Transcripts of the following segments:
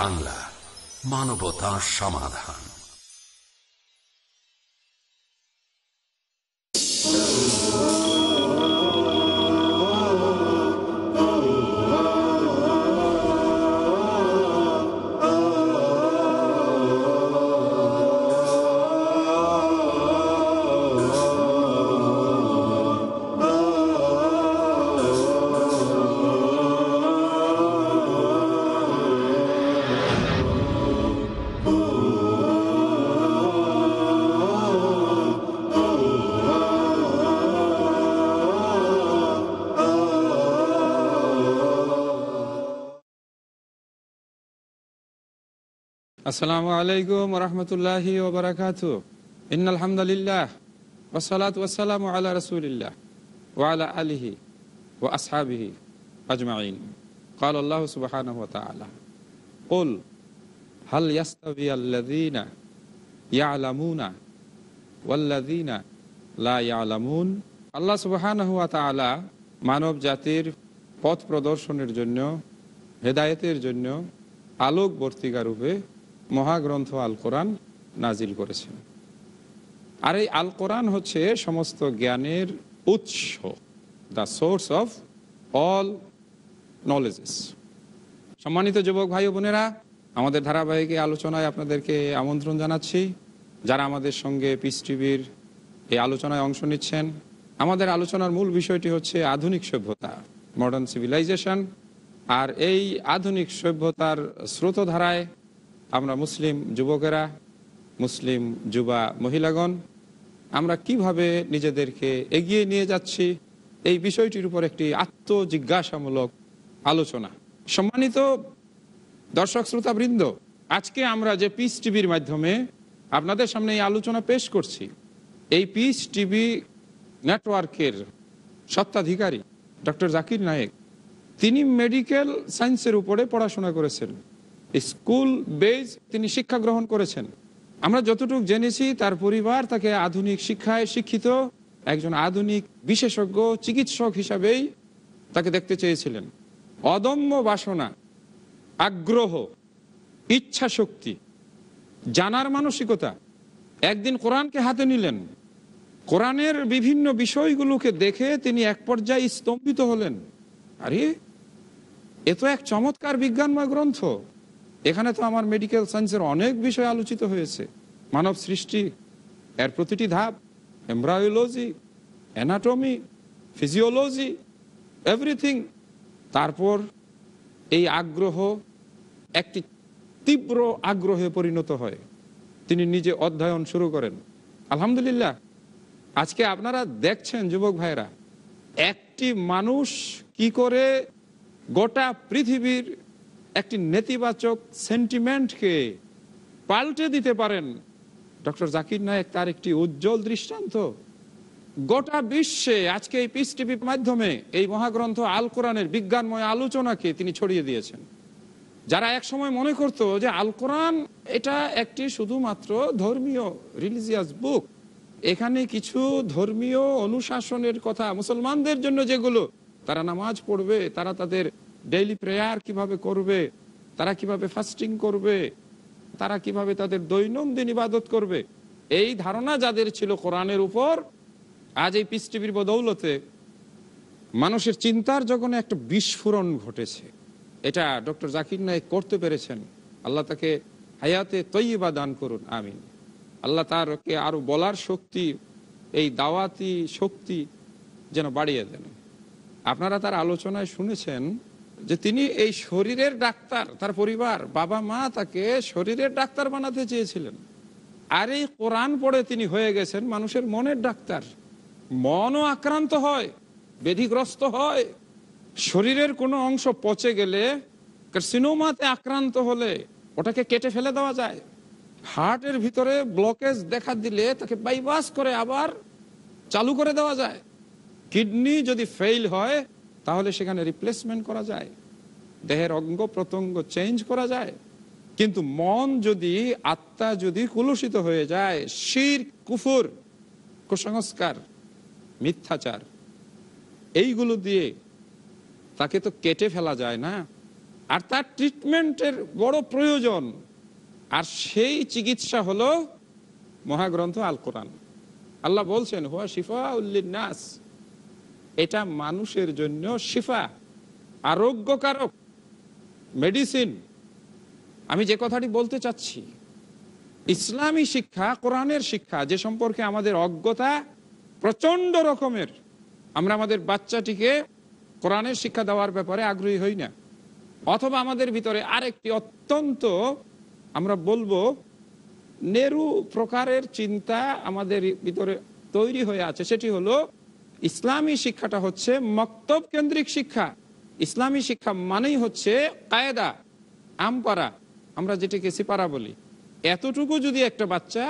বাংলা মানবতা সমাধান আসসালামু আলাইকুম রহমতুল্লাহ ওবরাকাত ইন আলহামদুলিল্লাহ ওসলাত ওসালাম আল্লাহ ওয়া আলা আলিহি ও আসহাবিহি আজমাইন قال الله سبحانه وتعالى قل هل يستوي الذين يعلمون والذين لا يعلمون আল্লাহ সুবহানাহু ওয়া তাআলা মানব জাতির পথ প্রদর্শনের জন্য হেদায়েতের জন্য আলোকবর্তিকা রূপে মহাগ্রন্থ আল কোরআন নাজিল করেছেন আর এই আল কোরআন হচ্ছে সমস্ত জ্ঞানের উৎস the source of all knowledges সম্মানিত যুবক ভাই বোনেরা আমাদের ধারাবাহিক আলোচনায় আপনাদেরকে আমন্ত্রণ জানাচ্ছি যারা আমাদের সঙ্গে পিস টিভির এই আলোচনায় অংশ নিচ্ছেন আমাদের আলোচনার মূল বিষয়টি হচ্ছে আধুনিক সভ্যতা মডার্ন সিভিলাইজেশন আর এই আধুনিক সভ্যতার স্রোতধারায় আমরা মুসলিম যুবকেরা মুসলিম যুবা মহিলাগণ আমরা কিভাবে নিজেদেরকে এগিয়ে নিয়ে যাচ্ছি এই বিষয়টির উপর একটি আত্মজিজ্ঞাসামূলক আলোচনা সম্মানিত দর্শক বৃন্দ আজকে আমরা যে পিস টিভির মাধ্যমে আপনাদের সামনে এই আলোচনা পেশ করছি এই পিস টিভি নেটওয়ার্কের সত্ত্বাধিকারী ডক্টর জাকির নায়েক তিনি মেডিকেল সায়েন্সের উপরে পড়াশোনা করেছেন স্কুল বেজ তিনি শিক্ষা গ্রহণ করেছেন আমরা যতটুকু জেনেছি তার পরিবার তাকে আধুনিক শিক্ষায় শিক্ষিত একজন আধুনিক বিশেষজ্ঞ চিকিৎসক হিসাবেই তাকে দেখতে চেয়েছিলেন অদম্য বাসনা আগ্রহ ইচ্ছা শক্তি জানার মানসিকতা একদিন কোরআনকে হাতে নিলেন কোরআনের বিভিন্ন বিষয়গুলোকে দেখে তিনি এক পর্যায়ে স্তম্ভিত হলেন আরে এ তো এক চমৎকার বিজ্ঞানময় গ্রন্থ এখানে তো আমার মেডিকেল সায়েন্সের অনেক বিষয় আলোচিত হয়েছে মানব সৃষ্টি এর প্রতিটি ধাপ এমব্রায়োলজি অ্যানাটমি ফিজিওলজি এভরিথিং তারপর এই আগ্রহ একটি তীব্র আগ্রহে পরিণত হয় তিনি নিজে অধ্যয়ন শুরু করেন আলহামদুলিল্লাহ আজকে আপনারা দেখছেন যুবক ভাইরা একটি মানুষ কি করে গোটা পৃথিবীর একটি নেতিবাচক সেন্টিমেন্টকে পাল্টে দিতে পারেন ডক্টর জাকির নায়েক তার একটি উজ্জ্বল দৃষ্টান্ত গোটা বিশ্বে আজকে এই পিস টিভির মাধ্যমে এই মহাগ্রন্থ আল কোরআনের বিজ্ঞানময় আলোচনাকে তিনি ছড়িয়ে দিয়েছেন যারা এক সময় মনে করত যে আল কোরআন এটা একটি শুধুমাত্র ধর্মীয় রিলিজিয়াস বুক এখানে কিছু ধর্মীয় অনুশাসনের কথা মুসলমানদের জন্য যেগুলো তারা নামাজ পড়বে তারা তাদের ডেইলি প্রেয়ার কিভাবে করবে তারা কিভাবে ফাস্টিং করবে তারা কিভাবে তাদের দৈনন্দিন ইবাদত করবে এই ধারণা যাদের ছিল কোরআনের উপর আজ এই পিস টিভির বদৌলতে মানুষের চিন্তার যখন একটা বিস্ফোরণ ঘটেছে এটা ডক্টর জাকির নায়ক করতে পেরেছেন আল্লাহ তাকে হায়াতে তৈবা দান করুন আমিন আল্লাহ তারকে আরও বলার শক্তি এই দাওয়াতি শক্তি যেন বাড়িয়ে দেন আপনারা তার আলোচনায় শুনেছেন যে তিনি এই শরীরের ডাক্তার তার পরিবার বাবা মা তাকে শরীরের ডাক্তার বানাতে চেয়েছিলেন আর এই কোরআন পড়ে তিনি হয়ে গেছেন মানুষের মনের ডাক্তার মনও আক্রান্ত হয় বেধিগ্রস্ত হয় শরীরের কোনো অংশ পচে গেলে সিনোমাতে আক্রান্ত হলে ওটাকে কেটে ফেলে দেওয়া যায় হার্টের ভিতরে ব্লকেজ দেখা দিলে তাকে বাইপাস করে আবার চালু করে দেওয়া যায় কিডনি যদি ফেইল হয় তাহলে সেখানে রিপ্লেসমেন্ট করা যায় দেহের অঙ্গ প্রত্যঙ্গ চেঞ্জ করা যায় কিন্তু মন যদি আত্মা যদি কুলুষিত হয়ে যায় শির কুফুর কুসংস্কার মিথ্যাচার এইগুলো দিয়ে তাকে তো কেটে ফেলা যায় না আর তার ট্রিটমেন্টের বড় প্রয়োজন আর সেই চিকিৎসা হলো মহাগ্রন্থ আল কোরআন আল্লাহ বলছেন হুয়া শিফা উল্লিন নাস এটা মানুষের জন্য শিফা আরোগ্যকারক মেডিসিন আমি যে কথাটি বলতে চাচ্ছি ইসলামী শিক্ষা কোরআনের শিক্ষা যে সম্পর্কে আমাদের অজ্ঞতা প্রচণ্ড রকমের আমরা আমাদের বাচ্চাটিকে কোরআনের শিক্ষা দেওয়ার ব্যাপারে আগ্রহী হই না অথবা আমাদের ভিতরে আরেকটি অত্যন্ত আমরা বলবো নেরু প্রকারের চিন্তা আমাদের ভিতরে তৈরি হয়ে আছে সেটি হলো ইসলামী শিক্ষাটা হচ্ছে মক্তব কেন্দ্রিক শিক্ষা ইসলামী শিক্ষা মানেই হচ্ছে কায়দা আমপারা আমরা যেটিকে সিপারা বলি এতটুকু যদি একটা বাচ্চা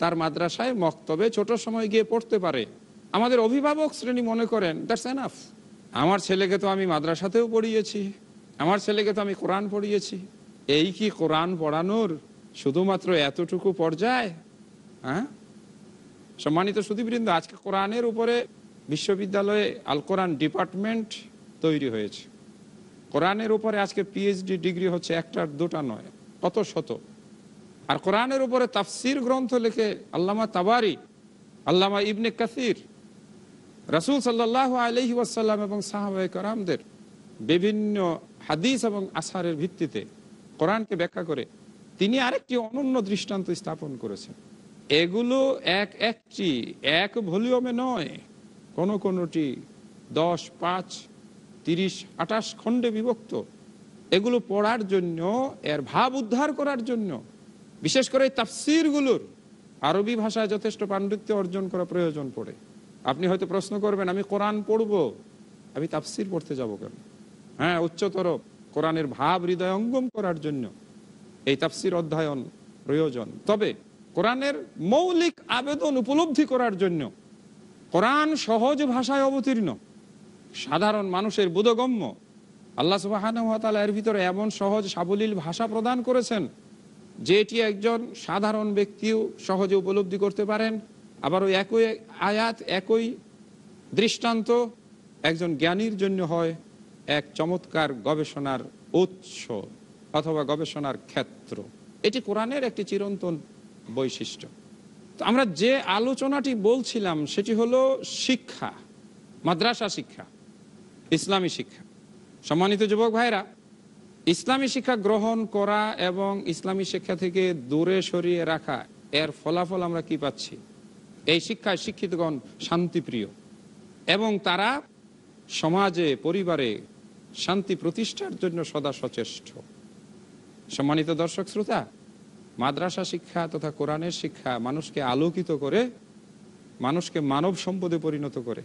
তার মাদ্রাসায় মক্তবে ছোট সময় গিয়ে পড়তে পারে আমাদের অভিভাবক শ্রেণী মনে করেন দ্যাটস এনাফ আমার ছেলেকে তো আমি মাদ্রাসাতেও পড়িয়েছি আমার ছেলেকে তো আমি কোরআন পড়িয়েছি এই কি কোরআন পড়ানোর শুধুমাত্র এতটুকু পর্যায় হ্যাঁ সম্মানিত সুদীবৃন্দ আজকে কোরআনের উপরে বিশ্ববিদ্যালয়ে আল কোরআন ডিপার্টমেন্ট তৈরি হয়েছে কোরআনের উপরে আজকে পিএইচডি ডিগ্রি হচ্ছে একটার দুটা নয় কত শত আর কোরআনের উপরে তাফসির গ্রন্থ লিখে আল্লামা তাবারি আল্লামা ইবনে কাসির রাসুল সাল্লাহ আলহি ওয়াসাল্লাম এবং সাহাবাহ করামদের বিভিন্ন হাদিস এবং আসারের ভিত্তিতে কোরআনকে ব্যাখ্যা করে তিনি আরেকটি অনন্য দৃষ্টান্ত স্থাপন করেছেন এগুলো এক একটি এক ভলিউমে নয় কোনো কোনোটি দশ পাঁচ তিরিশ আঠাশ খণ্ডে বিভক্ত এগুলো পড়ার জন্য এর ভাব উদ্ধার করার জন্য বিশেষ করে তাফসিরগুলোর আরবি ভাষায় যথেষ্ট পাণ্ডিত্য অর্জন করা প্রয়োজন পড়ে আপনি হয়তো প্রশ্ন করবেন আমি কোরআন পড়ব আমি তাফসির পড়তে যাব কেন হ্যাঁ উচ্চতর কোরআনের ভাব হৃদয়ঙ্গম করার জন্য এই তাফসির অধ্যয়ন প্রয়োজন তবে কোরআনের মৌলিক আবেদন উপলব্ধি করার জন্য কোরআন সহজ ভাষায় অবতীর্ণ সাধারণ মানুষের বোধগম্য আল্লাহ সুবাহানুয়াতালা এর ভিতরে এমন সহজ সাবলীল ভাষা প্রদান করেছেন যে এটি একজন সাধারণ ব্যক্তিও সহজে উপলব্ধি করতে পারেন আবার ওই একই আয়াত একই দৃষ্টান্ত একজন জ্ঞানীর জন্য হয় এক চমৎকার গবেষণার উৎস অথবা গবেষণার ক্ষেত্র এটি কোরআনের একটি চিরন্তন বৈশিষ্ট্য তো আমরা যে আলোচনাটি বলছিলাম সেটি হলো শিক্ষা মাদ্রাসা শিক্ষা ইসলামী শিক্ষা সম্মানিত যুবক ভাইরা ইসলামী শিক্ষা গ্রহণ করা এবং ইসলামী শিক্ষা থেকে দূরে সরিয়ে রাখা এর ফলাফল আমরা কি পাচ্ছি এই শিক্ষায় শিক্ষিতগণ শান্তিপ্রিয় এবং তারা সমাজে পরিবারে শান্তি প্রতিষ্ঠার জন্য সদা সচেষ্ট সম্মানিত দর্শক শ্রোতা মাদ্রাসা শিক্ষা তথা কোরআনের শিক্ষা মানুষকে আলোকিত করে মানুষকে মানব সম্পদে পরিণত করে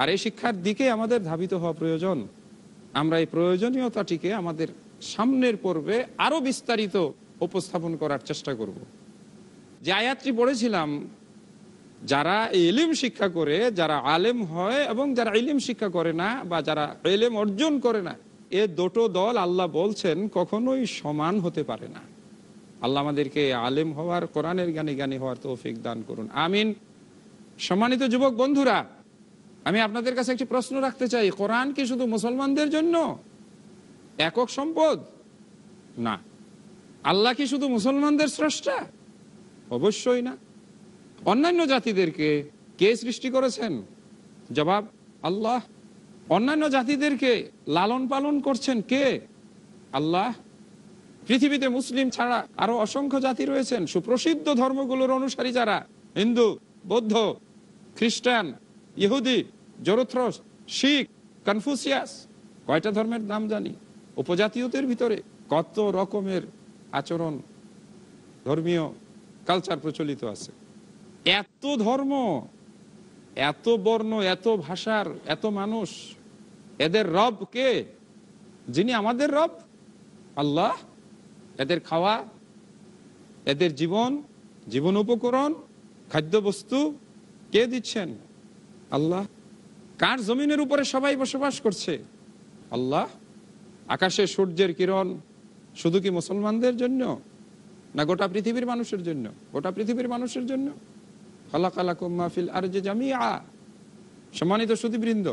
আর এই শিক্ষার দিকে আমাদের ধাবিত হওয়া প্রয়োজন আমরা এই প্রয়োজনীয়তাটিকে আমাদের সামনের পর্বে আরও বিস্তারিত উপস্থাপন করার চেষ্টা করব। যে আয়াতটি পড়েছিলাম যারা এলিম শিক্ষা করে যারা আলেম হয় এবং যারা এলিম শিক্ষা করে না বা যারা এলিম অর্জন করে না এ দুটো দল আল্লাহ বলছেন কখনোই সমান হতে পারে না আল্লাহ আমাদেরকে আলেম হওয়ার কোরআনের গানে গানে হওয়ার তৌফিক দান করুন আমিন সম্মানিত যুবক বন্ধুরা আমি আপনাদের কাছে একটি প্রশ্ন রাখতে চাই কোরআন কি শুধু মুসলমানদের জন্য একক সম্পদ না আল্লাহ কি শুধু মুসলমানদের স্রষ্টা অবশ্যই না অন্যান্য জাতিদেরকে কে সৃষ্টি করেছেন জবাব আল্লাহ অন্যান্য জাতিদেরকে লালন পালন করছেন কে আল্লাহ পৃথিবীতে মুসলিম ছাড়া আরো অসংখ্য জাতি রয়েছেন সুপ্রসিদ্ধ ধর্মগুলোর অনুসারী যারা হিন্দু বৌদ্ধ খ্রিস্টান ইহুদি জরোথ্রস শিখ কনফুসিয়াস কয়টা ধর্মের নাম জানি উপজাতীয়দের ভিতরে কত রকমের আচরণ ধর্মীয় কালচার প্রচলিত আছে এত ধর্ম এত বর্ণ এত ভাষার এত মানুষ এদের রব কে যিনি আমাদের রব আল্লাহ এদের খাওয়া এদের জীবন জীবন উপকরণ খাদ্যবস্তু কে দিচ্ছেন আল্লাহ কার জমিনের উপরে সবাই বসবাস করছে আল্লাহ আকাশে সূর্যের কিরণ শুধু কি মুসলমানদের জন্য না গোটা পৃথিবীর মানুষের জন্য গোটা পৃথিবীর মানুষের জন্য খালাক আলাকুম্মাফিল আর যে সম্মানিত শ্রুতিবৃন্দ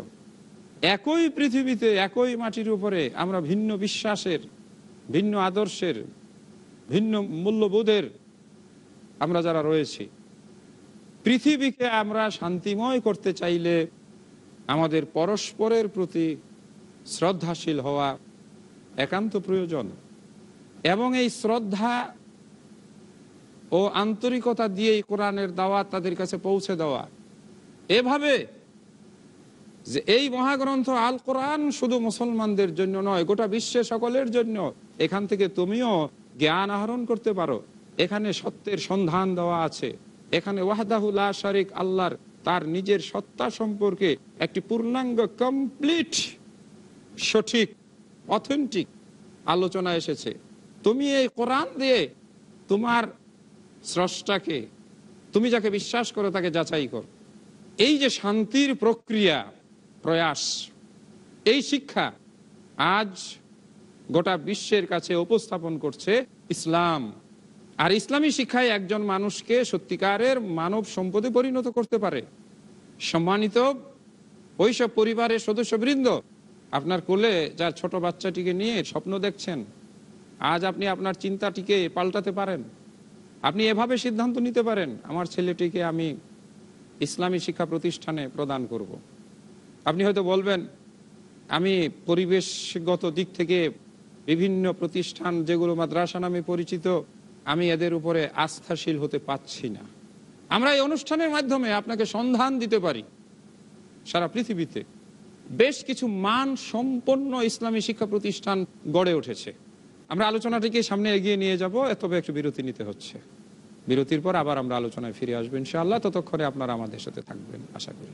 একই পৃথিবীতে একই মাটির উপরে আমরা ভিন্ন বিশ্বাসের ভিন্ন আদর্শের ভিন্ন মূল্যবোধের আমরা যারা রয়েছি পৃথিবীকে আমরা শান্তিময় করতে চাইলে আমাদের পরস্পরের প্রতি শ্রদ্ধাশীল হওয়া একান্ত প্রয়োজন এবং এই শ্রদ্ধা ও আন্তরিকতা দিয়েই কোরআনের দাওয়াত তাদের কাছে পৌঁছে দেওয়া এভাবে যে এই মহাগ্রন্থ আল কোরআন শুধু মুসলমানদের জন্য নয় গোটা বিশ্বে সকলের জন্য এখান থেকে তুমিও জ্ঞান আহরণ করতে পারো এখানে সত্যের সন্ধান দেওয়া আছে এখানে ওয়াহদাহুল্লাহ শারিক আল্লাহর তার নিজের সত্তা সম্পর্কে একটি পূর্ণাঙ্গ কমপ্লিট সঠিক অথেন্টিক আলোচনা এসেছে তুমি এই কোরআন দিয়ে তোমার স্রষ্টাকে তুমি যাকে বিশ্বাস করো তাকে যাচাই করো এই যে শান্তির প্রক্রিয়া প্রয়াস এই শিক্ষা আজ গোটা বিশ্বের কাছে উপস্থাপন করছে ইসলাম আর ইসলামী শিক্ষায় একজন মানুষকে সত্যিকারের মানব সম্পদে পরিণত করতে পারে সম্মানিত ওইসব পরিবারের সদস্যবৃন্দ আপনার কোলে যার ছোট বাচ্চাটিকে নিয়ে স্বপ্ন দেখছেন আজ আপনি আপনার চিন্তাটিকে পাল্টাতে পারেন আপনি এভাবে সিদ্ধান্ত নিতে পারেন আমার ছেলেটিকে আমি ইসলামী শিক্ষা প্রতিষ্ঠানে প্রদান করব। আপনি হয়তো বলবেন আমি পরিবেশগত দিক থেকে বিভিন্ন প্রতিষ্ঠান যেগুলো মাদ্রাসা নামে পরিচিত আমি এদের উপরে আস্থাশীল হতে পাচ্ছি না আমরা এই অনুষ্ঠানের মাধ্যমে আপনাকে সন্ধান দিতে পারি সারা পৃথিবীতে বেশ কিছু মান সম্পন্ন ইসলামী শিক্ষা প্রতিষ্ঠান গড়ে উঠেছে আমরা আলোচনাটিকে সামনে এগিয়ে নিয়ে যাব তবে একটু বিরতি নিতে হচ্ছে বিরতির পর আবার আমরা আলোচনায় ফিরে আসবেন আল্লাহ ততক্ষণে আপনারা আমাদের সাথে থাকবেন আশা করি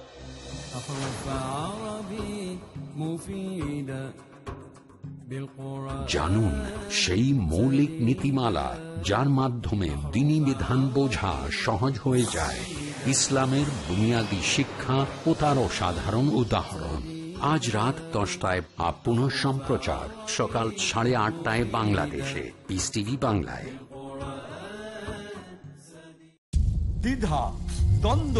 জানুন সেই মৌলিক নীতিমালা যার মাধ্যমে দিনী বিধান বোঝা সহজ হয়ে যায় ইসলামের বুনিয়াদী শিক্ষা ও তার সাধারণ উদাহরণ আজ রাত দশটায় আপ সম্প্রচার সকাল সাড়ে আটটায় বাংলাদেশে পিস টিভি বাংলায় দ্বিধা দ্বন্দ্ব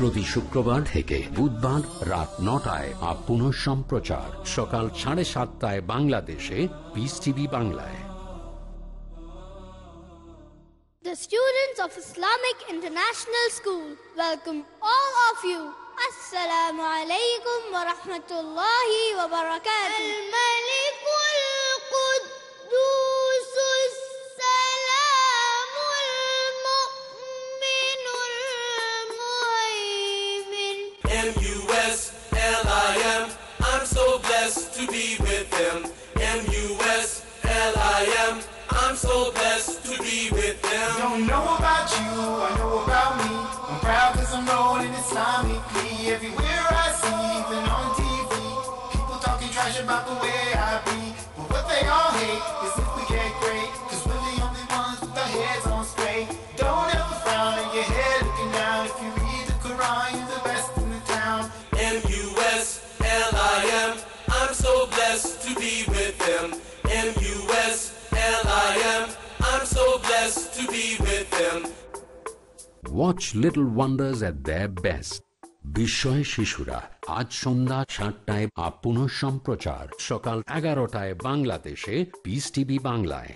প্রতি শুক্রবার থেকে বুধবার রাত নটায় আর পুনঃ সম্প্রচার সকাল সাড়ে সাতটায় বাংলাদেশে পিস টিভি বাংলায় The students of Islamic International School welcome all of you. Assalamu alaikum wa rahmatullahi wa barakatuh. M U S L I M. I'm so blessed to be with them. M U S L I M. I'm so blessed to be with them. Don't know about you, I know about me. Watch little wonders at the best বিস্ময় শিশুরা আজ সন্ধ্যা সাতটায় আপন সম্প্রচার সকাল এগারোটায় বাংলাদেশে Peace TV বাংলায়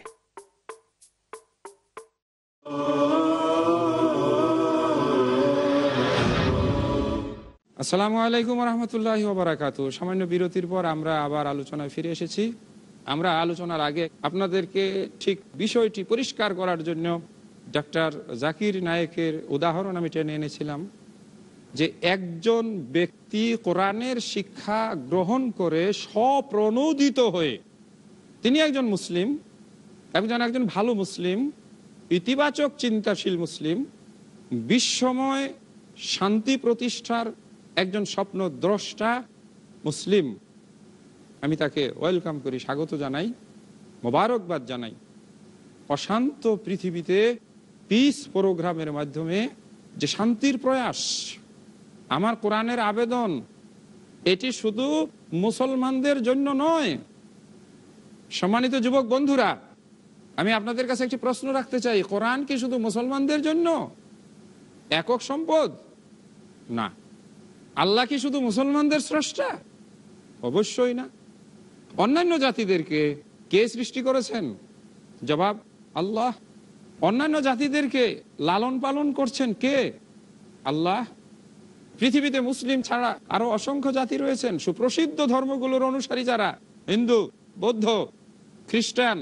আসসালামু আলাইকুম রহমতুল্লাহ ওবরাকাত সামান্য বিরতির পর আমরা আবার আলোচনায় ফিরে এসেছি আমরা আলোচনার আগে আপনাদেরকে ঠিক বিষয়টি পরিষ্কার করার জন্য ডক্টর জাকির নায়েকের উদাহরণ আমি টেনে এনেছিলাম যে একজন ব্যক্তি কোরআনের শিক্ষা গ্রহণ করে স্বপ্রণোদিত হয়ে তিনি একজন মুসলিম একজন একজন ভালো মুসলিম ইতিবাচক চিন্তাশীল মুসলিম বিশ্বময় শান্তি প্রতিষ্ঠার একজন স্বপ্ন দ্রষ্টা মুসলিম আমি তাকে ওয়েলকাম করি স্বাগত জানাই মোবারকবাদ জানাই অশান্ত পৃথিবীতে পিস প্রোগ্রামের মাধ্যমে যে শান্তির প্রয়াস আমার কোরআনের আবেদন এটি শুধু মুসলমানদের জন্য নয় সম্মানিত যুবক বন্ধুরা আমি আপনাদের কাছে একটি প্রশ্ন রাখতে চাই কোরআন কি শুধু মুসলমানদের জন্য একক সম্পদ না আল্লাহ কি শুধু মুসলমানদের স্রষ্টা অবশ্যই না অন্যান্য জাতিদেরকে কে সৃষ্টি করেছেন জবাব আল্লাহ অন্যান্য জাতিদেরকে লালন পালন করছেন কে আল্লাহ পৃথিবীতে মুসলিম ছাড়া আরো অসংখ্য জাতি রয়েছেন সুপ্রসিদ্ধ ধর্মগুলোর অনুসারী যারা হিন্দু বৌদ্ধ খ্রিস্টান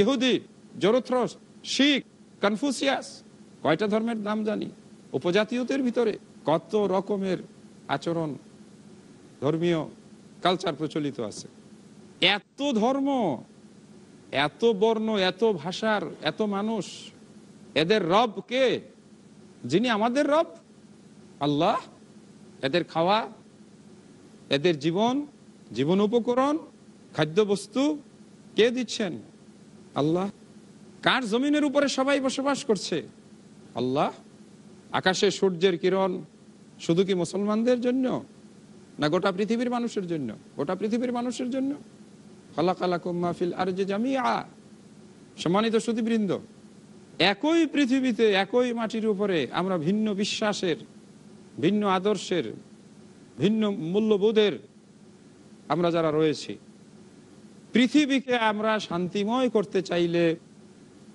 ইহুদি জরথ্রস শিখ কনফুসিয়াস কয়টা ধর্মের নাম জানি উপজাতীয়দের ভিতরে কত রকমের আচরণ ধর্মীয় কালচার প্রচলিত আছে এত ধর্ম এত বর্ণ এত ভাষার এত মানুষ এদের রব কে যিনি আমাদের রব আল্লাহ এদের খাওয়া এদের জীবন জীবন উপকরণ খাদ্যবস্তু কে দিচ্ছেন আল্লাহ কার জমিনের উপরে সবাই বসবাস করছে আল্লাহ আকাশে সূর্যের কিরণ শুধু কি মুসলমানদের জন্য না গোটা পৃথিবীর মানুষের জন্য গোটা পৃথিবীর মানুষের জন্য যে সম্মানিত শ্রুতিবৃন্দ একই পৃথিবীতে একই মাটির উপরে আমরা ভিন্ন বিশ্বাসের ভিন্ন আদর্শের ভিন্ন মূল্যবোধের আমরা যারা রয়েছি পৃথিবীকে আমরা শান্তিময় করতে চাইলে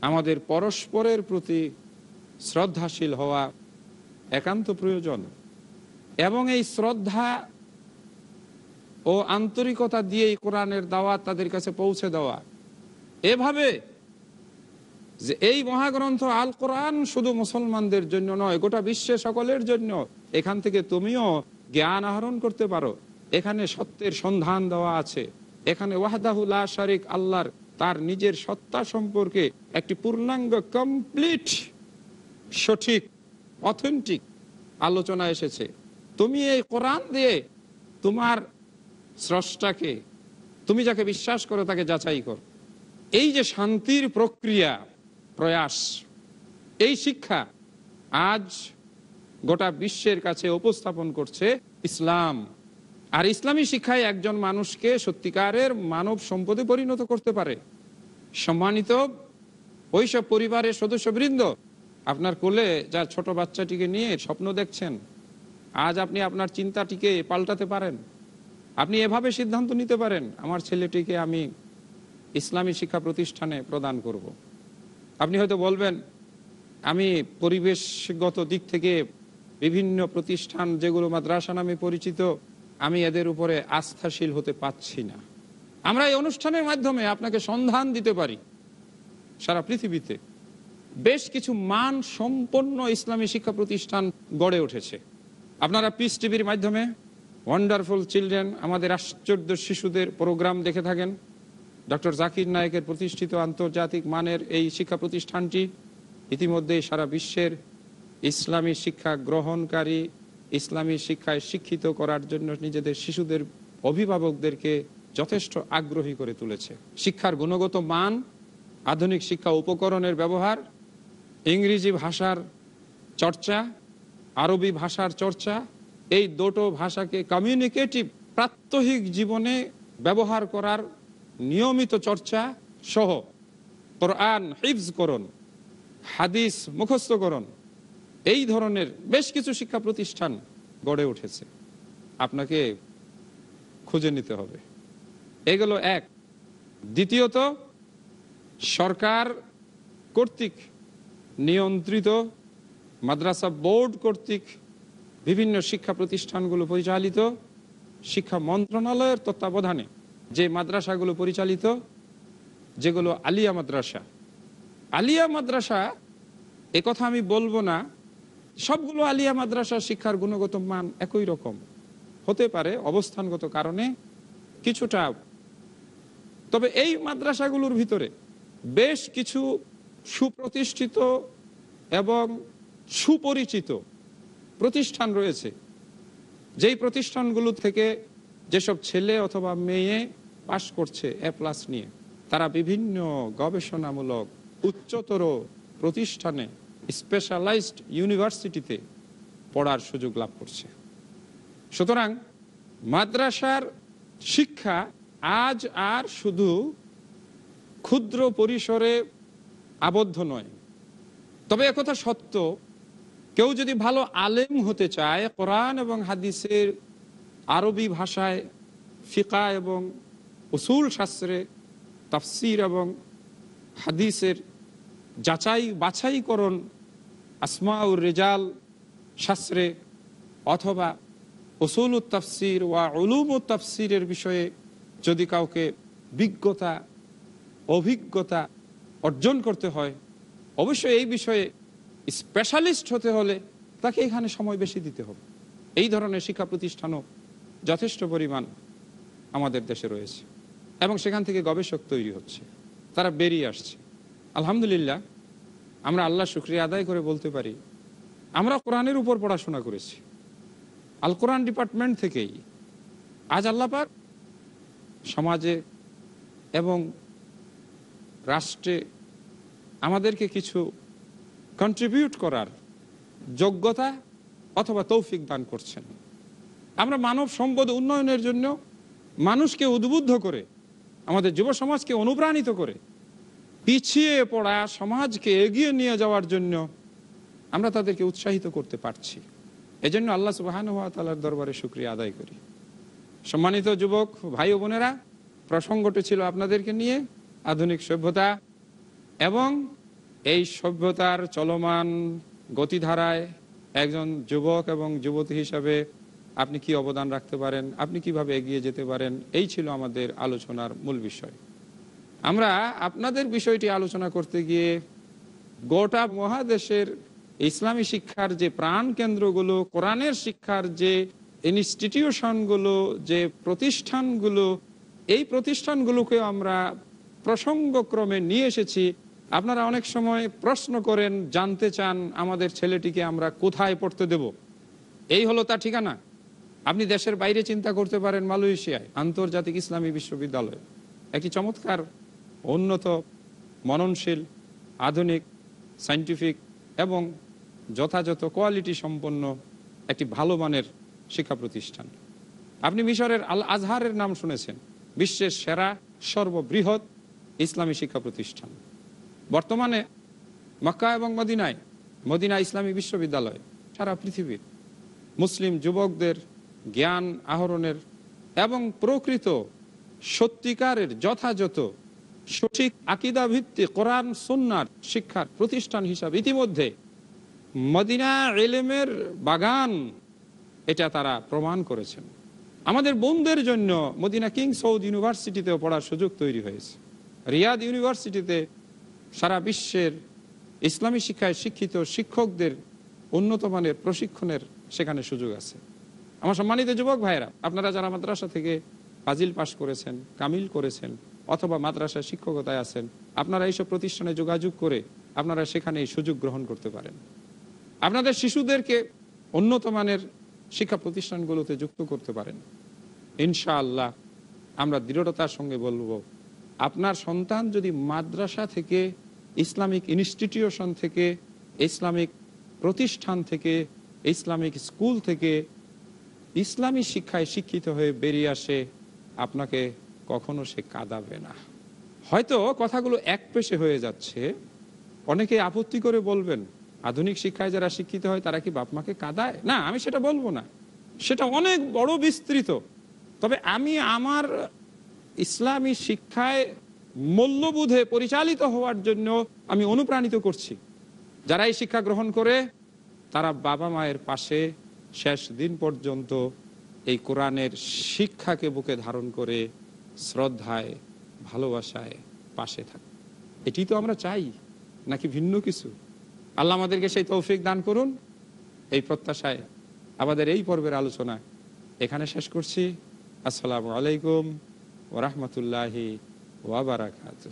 আমাদের পরস্পরের প্রতি শ্রদ্ধাশীল হওয়া একান্ত প্রয়োজন এবং এই শ্রদ্ধা ও আন্তরিকতা দিয়ে এই কোরআনের দাওয়াত তাদের কাছে পৌঁছে দেওয়া এভাবে যে এই মহাগ্রন্থ আল কোরআন শুধু মুসলমানদের জন্য নয় গোটা বিশ্বে সকলের জন্য এখান থেকে তুমিও জ্ঞান আহরণ করতে পারো এখানে সত্যের সন্ধান দেওয়া আছে এখানে ওয়াহদাহুল্লা শারিক আল্লাহর তার নিজের সত্তা সম্পর্কে একটি পূর্ণাঙ্গ কমপ্লিট সঠিক অথেন্টিক আলোচনা এসেছে তুমি এই কোরআন দিয়ে তোমার স্রষ্টাকে তুমি যাকে বিশ্বাস করো তাকে যাচাই কর এই যে শান্তির প্রক্রিয়া প্রয়াস এই শিক্ষা আজ গোটা বিশ্বের কাছে উপস্থাপন করছে ইসলাম আর ইসলামী শিক্ষায় একজন মানুষকে সত্যিকারের মানব সম্পদে পরিণত করতে পারে সম্মানিত ওইসব পরিবারের সদস্যবৃন্দ আপনার কোলে যা ছোট বাচ্চাটিকে নিয়ে স্বপ্ন দেখছেন আজ আপনি আপনার চিন্তাটিকে পাল্টাতে পারেন আপনি এভাবে সিদ্ধান্ত নিতে পারেন আমার ছেলেটিকে আমি ইসলামী শিক্ষা প্রতিষ্ঠানে প্রদান করব। আপনি হয়তো বলবেন আমি পরিবেশগত দিক থেকে বিভিন্ন প্রতিষ্ঠান যেগুলো মাদ্রাসা নামে পরিচিত আমি এদের উপরে আস্থাশীল হতে পাচ্ছি না আমরা এই অনুষ্ঠানের মাধ্যমে আপনাকে সন্ধান দিতে পারি সারা পৃথিবীতে বেশ কিছু মান সম্পন্ন ইসলামী শিক্ষা প্রতিষ্ঠান গড়ে উঠেছে আপনারা পিস টিভির মাধ্যমে ওয়ান্ডারফুল চিলড্রেন আমাদের আশ্চর্য শিশুদের প্রোগ্রাম দেখে থাকেন ডক্টর জাকির নায়কের প্রতিষ্ঠিত আন্তর্জাতিক মানের এই শিক্ষা প্রতিষ্ঠানটি ইতিমধ্যে সারা বিশ্বের ইসলামী শিক্ষা গ্রহণকারী ইসলামী শিক্ষায় শিক্ষিত করার জন্য নিজেদের শিশুদের অভিভাবকদেরকে যথেষ্ট আগ্রহী করে তুলেছে শিক্ষার গুণগত মান আধুনিক শিক্ষা উপকরণের ব্যবহার ইংরেজি ভাষার চর্চা আরবি ভাষার চর্চা এই দুটো ভাষাকে কমিউনিকেটিভ প্রাত্যহিক জীবনে ব্যবহার করার নিয়মিত চর্চা সহ কোরআন হিফজ করণ হাদিস মুখস্থ এই ধরনের বেশ কিছু শিক্ষা প্রতিষ্ঠান গড়ে উঠেছে আপনাকে খুঁজে নিতে হবে এগুলো এক দ্বিতীয়ত সরকার কর্তৃক নিয়ন্ত্রিত মাদ্রাসা বোর্ড কর্তৃক বিভিন্ন শিক্ষা প্রতিষ্ঠানগুলো পরিচালিত শিক্ষা মন্ত্রণালয়ের তত্ত্বাবধানে যে মাদ্রাসাগুলো পরিচালিত যেগুলো আলিয়া মাদ্রাসা আলিয়া মাদ্রাসা কথা আমি বলবো না সবগুলো আলিয়া মাদ্রাসা শিক্ষার গুণগত মান একই রকম হতে পারে অবস্থানগত কারণে কিছুটা তবে এই মাদ্রাসাগুলোর ভিতরে বেশ কিছু সুপ্রতিষ্ঠিত এবং সুপরিচিত প্রতিষ্ঠান রয়েছে যেই প্রতিষ্ঠানগুলো থেকে যেসব ছেলে অথবা মেয়ে পাশ করছে এ প্লাস নিয়ে তারা বিভিন্ন গবেষণামূলক উচ্চতর প্রতিষ্ঠানে স্পেশালাইজড ইউনিভার্সিটিতে পড়ার সুযোগ লাভ করছে সুতরাং মাদ্রাসার শিক্ষা আজ আর শুধু ক্ষুদ্র পরিসরে আবদ্ধ নয় তবে একথা সত্য কেউ যদি ভালো আলেম হতে চায় কোরআন এবং হাদিসের আরবি ভাষায় ফিকা এবং উসুল শাস্ত্রে তাফসির এবং হাদিসের যাচাই বাছাইকরণ আসমাউর রেজাল শাস্ত্রে অথবা উসুল তাফসির ওয়া উলুম তাফসিরের বিষয়ে যদি কাউকে বিজ্ঞতা অভিজ্ঞতা অর্জন করতে হয় অবশ্যই এই বিষয়ে স্পেশালিস্ট হতে হলে তাকে এখানে সময় বেশি দিতে হবে এই ধরনের শিক্ষা প্রতিষ্ঠানও যথেষ্ট পরিমাণ আমাদের দেশে রয়েছে এবং সেখান থেকে গবেষক তৈরি হচ্ছে তারা বেরিয়ে আসছে আলহামদুলিল্লাহ আমরা আল্লাহ শুক্রিয়া আদায় করে বলতে পারি আমরা কোরআনের উপর পড়াশোনা করেছি আল কোরআন ডিপার্টমেন্ট থেকেই আজ আল্লাপাক সমাজে এবং রাষ্ট্রে আমাদেরকে কিছু কন্ট্রিবিউট করার যোগ্যতা অথবা তৌফিক দান করছেন আমরা মানব সম্পদ উন্নয়নের জন্য মানুষকে উদ্বুদ্ধ করে আমাদের যুব সমাজকে অনুপ্রাণিত করে পিছিয়ে পড়া সমাজকে এগিয়ে নিয়ে যাওয়ার জন্য আমরা তাদেরকে উৎসাহিত করতে পারছি এজন্য আল্লাহ সুবাহান তালার দরবারে সুক্রিয়া আদায় করি সম্মানিত যুবক ভাই বোনেরা প্রসঙ্গটি ছিল আপনাদেরকে নিয়ে আধুনিক সভ্যতা এবং এই সভ্যতার চলমান গতিধারায় একজন যুবক এবং যুবতী হিসাবে আপনি কি অবদান রাখতে পারেন আপনি কিভাবে এগিয়ে যেতে পারেন এই ছিল আমাদের আলোচনার মূল বিষয় আমরা আপনাদের বিষয়টি আলোচনা করতে গিয়ে গোটা মহাদেশের ইসলামী শিক্ষার যে প্রাণ কেন্দ্রগুলো কোরআনের শিক্ষার যে ইনস্টিটিউশনগুলো যে প্রতিষ্ঠানগুলো এই প্রতিষ্ঠানগুলোকে আমরা প্রসঙ্গক্রমে নিয়ে এসেছি আপনারা অনেক সময় প্রশ্ন করেন জানতে চান আমাদের ছেলেটিকে আমরা কোথায় পড়তে দেব এই হলো তা ঠিকানা আপনি দেশের বাইরে চিন্তা করতে পারেন মালয়েশিয়ায় আন্তর্জাতিক ইসলামী বিশ্ববিদ্যালয় একটি চমৎকার উন্নত মননশীল আধুনিক সাইন্টিফিক এবং যথাযথ কোয়ালিটি সম্পন্ন একটি ভালো মানের শিক্ষা প্রতিষ্ঠান আপনি মিশরের আল আজহারের নাম শুনেছেন বিশ্বের সেরা সর্ববৃহৎ ইসলামী শিক্ষা প্রতিষ্ঠান বর্তমানে মক্কা এবং মদিনায় মদিনা ইসলামী বিশ্ববিদ্যালয় সারা পৃথিবীর মুসলিম যুবকদের জ্ঞান আহরণের এবং প্রকৃত সত্যিকারের যথাযথ সঠিক ভিত্তি কোরআন সন্ন্যার শিক্ষার প্রতিষ্ঠান হিসাবে ইতিমধ্যে মদিনা এলেমের বাগান এটা তারা প্রমাণ করেছেন আমাদের বোনদের জন্য মদিনা কিং সৌদ ইউনিভার্সিটিতেও পড়ার সুযোগ তৈরি হয়েছে রিয়াদ ইউনিভার্সিটিতে সারা বিশ্বের ইসলামী শিক্ষায় শিক্ষিত শিক্ষকদের উন্নত মানের প্রশিক্ষণের সেখানে সুযোগ আছে আমার সম্মানিত যুবক ভাইয়েরা আপনারা যারা মাদ্রাসা থেকে ফাজিল পাশ করেছেন কামিল করেছেন অথবা মাদ্রাসায় শিক্ষকতায় আছেন আপনারা এইসব প্রতিষ্ঠানে যোগাযোগ করে আপনারা সেখানে এই সুযোগ গ্রহণ করতে পারেন আপনাদের শিশুদেরকে উন্নত মানের শিক্ষা প্রতিষ্ঠানগুলোতে যুক্ত করতে পারেন ইনশাআল্লাহ আমরা দৃঢ়তার সঙ্গে বলবো আপনার সন্তান যদি মাদ্রাসা থেকে ইসলামিক ইনস্টিটিউশন থেকে ইসলামিক প্রতিষ্ঠান থেকে ইসলামিক স্কুল থেকে ইসলামী শিক্ষায় শিক্ষিত হয়ে বেরিয়ে আসে আপনাকে কখনো সে কাঁদাবে না হয়তো কথাগুলো এক পেশে হয়ে যাচ্ছে অনেকে আপত্তি করে বলবেন আধুনিক শিক্ষায় যারা শিক্ষিত হয় তারা কি বাপমাকে কাদায় না আমি সেটা বলবো না সেটা অনেক বড় বিস্তৃত তবে আমি আমার ইসলামী শিক্ষায় মূল্যবোধে পরিচালিত হওয়ার জন্য আমি অনুপ্রাণিত করছি যারা এই শিক্ষা গ্রহণ করে তারা বাবা মায়ের পাশে শেষ দিন পর্যন্ত এই কোরআনের শিক্ষাকে বুকে ধারণ করে শ্রদ্ধায় ভালোবাসায় পাশে থাকে এটি তো আমরা চাই নাকি ভিন্ন কিছু আল্লাহ আমাদেরকে সেই তৌফিক দান করুন এই প্রত্যাশায় আমাদের এই পর্বের আলোচনা এখানে শেষ করছি আসসালামু আলাইকুম ওরহমতুল্লাহি وبركاته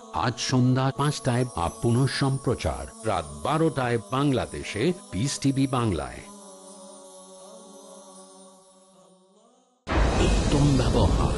আজ সন্ধ্যা পাঁচটায় বা পুনঃ সম্প্রচার রাত বারোটায় বাংলাদেশে পিস টিভি বাংলায় উত্তম ব্যবহার